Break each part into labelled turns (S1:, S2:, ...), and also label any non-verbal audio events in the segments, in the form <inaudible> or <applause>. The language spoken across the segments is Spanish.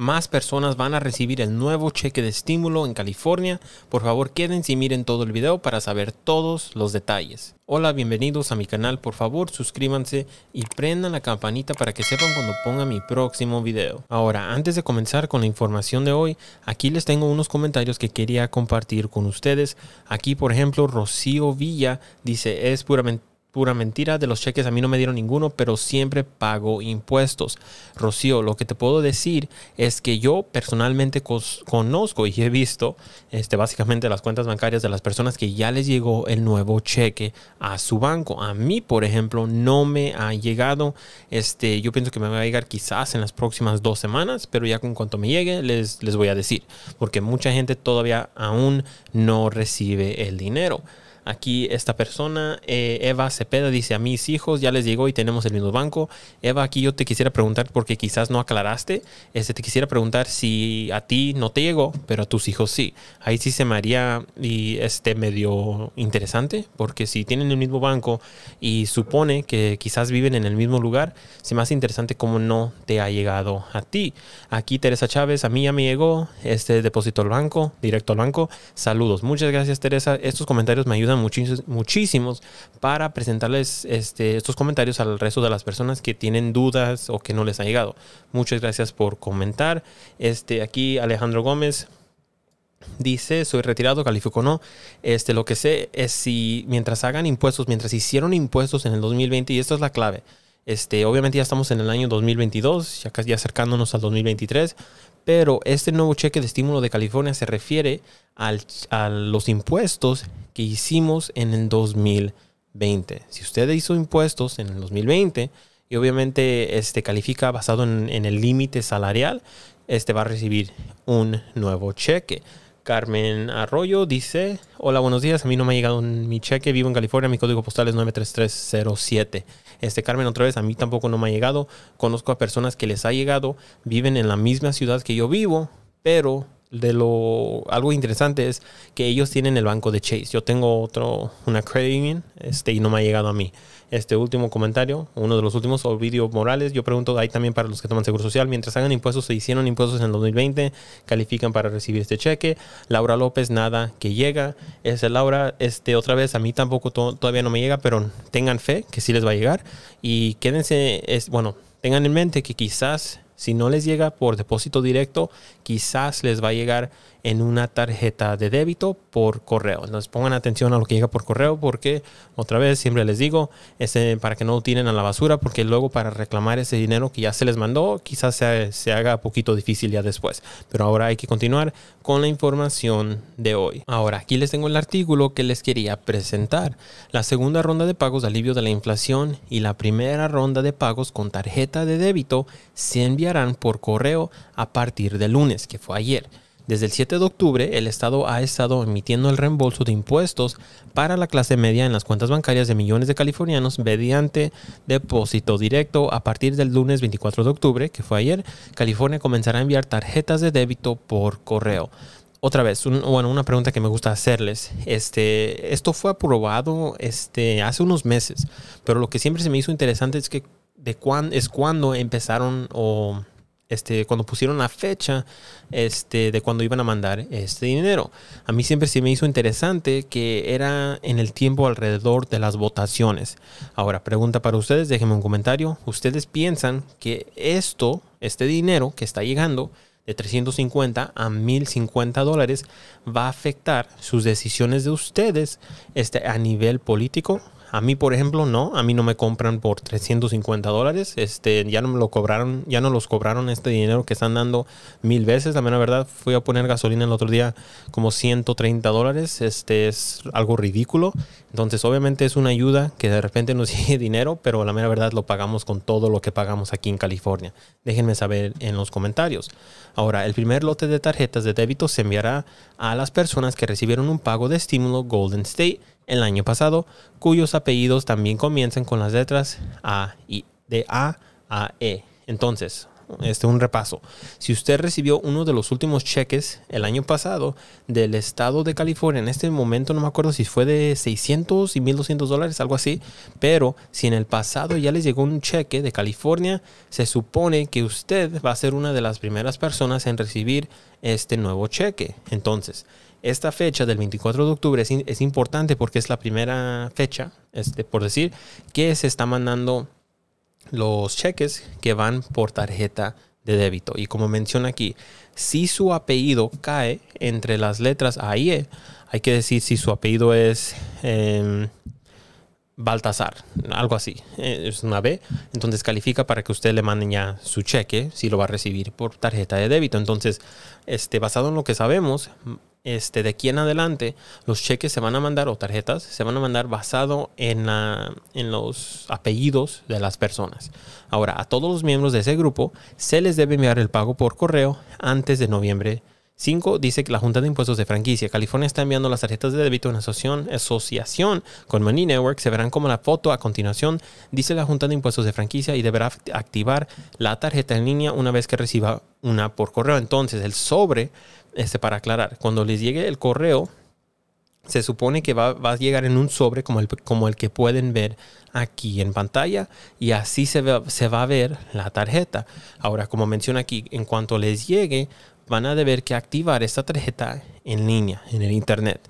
S1: más personas van a recibir el nuevo cheque de estímulo en California. Por favor, quédense y miren todo el video para saber todos los detalles. Hola, bienvenidos a mi canal. Por favor, suscríbanse y prendan la campanita para que sepan cuando ponga mi próximo video. Ahora, antes de comenzar con la información de hoy, aquí les tengo unos comentarios que quería compartir con ustedes. Aquí, por ejemplo, Rocío Villa dice, es puramente pura mentira. De los cheques a mí no me dieron ninguno, pero siempre pago impuestos. Rocío, lo que te puedo decir es que yo personalmente conozco y he visto este, básicamente las cuentas bancarias de las personas que ya les llegó el nuevo cheque a su banco. A mí, por ejemplo, no me ha llegado. Este, yo pienso que me va a llegar quizás en las próximas dos semanas, pero ya con cuanto me llegue les, les voy a decir, porque mucha gente todavía aún no recibe el dinero. Aquí esta persona, eh, Eva Cepeda, dice, a mis hijos ya les llegó y tenemos el mismo banco. Eva, aquí yo te quisiera preguntar, porque quizás no aclaraste, este, te quisiera preguntar si a ti no te llegó, pero a tus hijos sí. Ahí sí se me y este, medio interesante, porque si tienen el mismo banco y supone que quizás viven en el mismo lugar, se me hace interesante cómo no te ha llegado a ti. Aquí Teresa Chávez, a mí ya me llegó, este depósito al banco, directo al banco. Saludos. Muchas gracias Teresa. Estos comentarios me ayudan muchísimos para presentarles este, estos comentarios al resto de las personas que tienen dudas o que no les ha llegado. Muchas gracias por comentar. Este, aquí Alejandro Gómez dice, soy retirado, califico no. Este, lo que sé es si mientras hagan impuestos, mientras hicieron impuestos en el 2020, y esta es la clave, este, obviamente ya estamos en el año 2022, ya casi acercándonos al 2023, pero este nuevo cheque de estímulo de California se refiere a los impuestos que hicimos en el 2020. Si usted hizo impuestos en el 2020 y obviamente este, califica basado en, el límite salarial, este va a recibir un nuevo cheque. Carmen Arroyo dice, hola, buenos días, a mí no me ha llegado mi cheque, vivo en California, mi código postal es 93307. Este Carmen, otra vez, a mí tampoco no me ha llegado. Conozco a personas que les ha llegado, viven en la misma ciudad que yo vivo, pero de lo algo interesante es que ellos tienen el banco de Chase. Yo tengo otro, una credit union, este, y no me ha llegado a mí. Este último comentario, uno de los últimos, Ovidio Morales. Yo pregunto ahí también para los que toman seguro social, mientras hagan impuestos, se hicieron impuestos en el 2020, califican para recibir este cheque. Laura López, nada que llega. Este, Laura, este, otra vez, a mí tampoco todavía no me llega, pero tengan fe que sí les va a llegar y quédense, es, bueno, tengan en mente que quizás si no les llega por depósito directo, quizás les va a llegar en una tarjeta de débito por correo. Entonces pongan atención a lo que llega por correo porque otra vez siempre les digo este, para que no lo tiren a la basura porque luego para reclamar ese dinero que ya se les mandó quizás se, se haga poquito difícil ya después. Pero ahora hay que continuar con la información de hoy. Ahora aquí les tengo el artículo que les quería presentar. La segunda ronda de pagos de alivio de la inflación y la primera ronda de pagos con tarjeta de débito se envía por correo a partir del lunes, que fue ayer. Desde el 7 de octubre, el Estado ha estado emitiendo el reembolso de impuestos para la clase media en las cuentas bancarias de millones de californianos mediante depósito directo. A partir del lunes 24 de octubre, que fue ayer, California comenzará a enviar tarjetas de débito por correo. Otra vez, bueno, una pregunta que me gusta hacerles. Este, esto fue aprobado este, hace unos meses, pero lo que siempre se me hizo interesante es que de cuán, es cuando empezaron o este, cuando pusieron la fecha este, de cuando iban a mandar este dinero. A mí siempre se me hizo interesante que era en el tiempo alrededor de las votaciones. Ahora, pregunta para ustedes, déjenme un comentario. ¿Ustedes piensan que esto, este dinero que está llegando de 350 a 1050 dólares, va a afectar sus decisiones de ustedes este, a nivel político? A mí, por ejemplo, no. A mí no me compran por 350 dólares. Este, ya no me lo cobraron, ya no los cobraron este dinero que están dando mil veces. La mera verdad, fui a poner gasolina el otro día como 130 dólares. Este es algo ridículo. Entonces, obviamente es una ayuda que de repente nos <laughs> llegue dinero, pero la mera verdad lo pagamos con todo lo que pagamos aquí en California. Déjenme saber en los comentarios. Ahora, el primer lote de tarjetas de débito se enviará a las personas que recibieron un pago de estímulo Golden State el año pasado, cuyos apellidos también comienzan con las letras A y de A a E. Entonces, este un repaso. Si usted recibió uno de los últimos cheques el año pasado del estado de California, en este momento no me acuerdo si fue de 600 y 1200 dólares, algo así, pero si en el pasado ya les llegó un cheque de California, se supone que usted va a ser una de las primeras personas en recibir este nuevo cheque. Entonces, esta fecha del 24 de octubre es, importante porque es la primera fecha, este, por decir, que se está mandando los cheques que van por tarjeta de débito. Y como menciona aquí, si su apellido cae entre las letras A y E, hay que decir si su apellido es em, Baltasar, algo así, eh, es una B, entonces califica para que usted le mande ya su cheque si lo va a recibir por tarjeta de débito. Entonces, este, basado en lo que sabemos, este, de aquí en adelante, los cheques se van a mandar o tarjetas se van a mandar basado en, en los apellidos de las personas. Ahora, a todos los miembros de ese grupo se les debe enviar el pago por correo antes de noviembre 5. Dice que la Junta de Impuestos de Franquicia California está enviando las tarjetas de débito en asociación, asociación con Money Network. Se verán como la foto a continuación, dice la Junta de Impuestos de Franquicia, y deberá activar la tarjeta en línea una vez que reciba una por correo. Entonces, el sobre este, para aclarar, cuando les llegue el correo, se supone que va, a llegar en un sobre como el, como el que pueden ver aquí en pantalla y así se se va a ver la tarjeta. Ahora, como menciona aquí, en cuanto les llegue, van a deber que activar esta tarjeta en línea, en el Internet.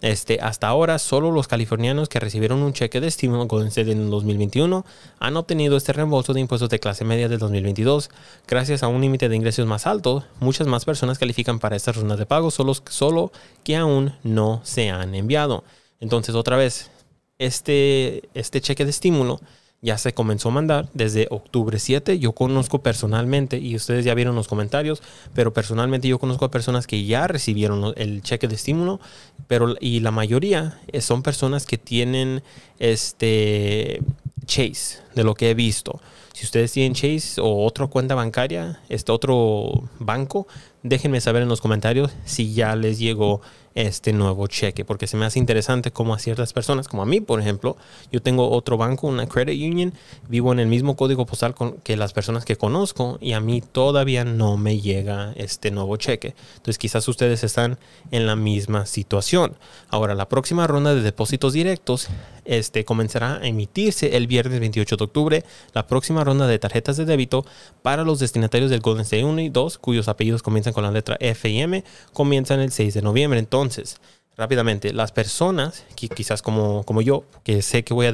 S1: Este, hasta ahora, solo los californianos que recibieron un cheque de estímulo con sede en 2021 han obtenido este reembolso de impuestos de clase media del 2022. Gracias a un límite de ingresos más alto, muchas más personas califican para estas rondas de pago, solo, que aún no se han enviado. Entonces, otra vez, este, este cheque de estímulo ya se comenzó a mandar desde octubre 7. Yo conozco personalmente, y ustedes ya vieron los comentarios, pero personalmente yo conozco a personas que ya recibieron el cheque de estímulo, pero y la mayoría eh, son personas que tienen este Chase de lo que he visto. Si ustedes tienen Chase o otra cuenta bancaria, este otro banco, déjenme saber en los comentarios si ya les llegó este nuevo cheque, porque se me hace interesante cómo a ciertas personas, como a mí, por ejemplo, yo tengo otro banco, una credit union, vivo en el mismo código postal con, que las personas que conozco y a mí todavía no me llega este nuevo cheque. Entonces quizás ustedes están en la misma situación. Ahora, la próxima ronda de depósitos directos este, comenzará a emitirse el viernes 28 de octubre la próxima ronda de tarjetas de débito para los destinatarios del Golden State 1 y 2, cuyos apellidos comienzan con la letra F y M, comienzan el 6 de noviembre. Entonces, rápidamente, las personas, que quizás como, como yo, que sé que voy a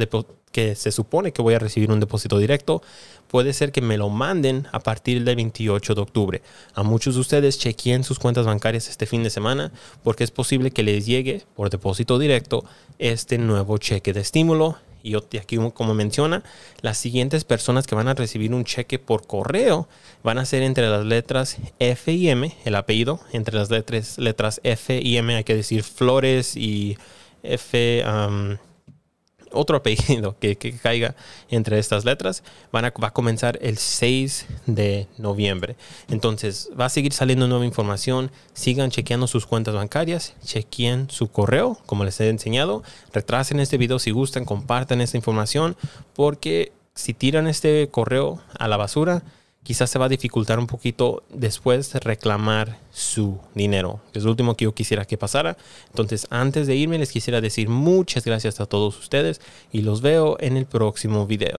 S1: que se supone que voy a recibir un depósito directo, puede ser que me lo manden a partir del 28 de octubre. A muchos de ustedes chequeen sus cuentas bancarias este fin de semana porque es posible que les llegue por depósito directo este nuevo cheque de estímulo y aquí, como menciona, las siguientes personas que van a recibir un cheque por correo van a ser entre las letras F y M, el apellido, entre las letras, letras F y M, hay que decir Flores y F, otro apellido que, caiga entre estas letras, van va a comenzar el 6 de noviembre. Entonces va a seguir saliendo nueva información, sigan chequeando sus cuentas bancarias, chequeen su correo, como les he enseñado, retrasen este video si gustan, compartan esta información, porque si tiran este correo a la basura, quizás se va a dificultar un poquito después reclamar su dinero, es lo último que yo quisiera que pasara. Entonces, antes de irme, les quisiera decir muchas gracias a todos ustedes y los veo en el próximo video.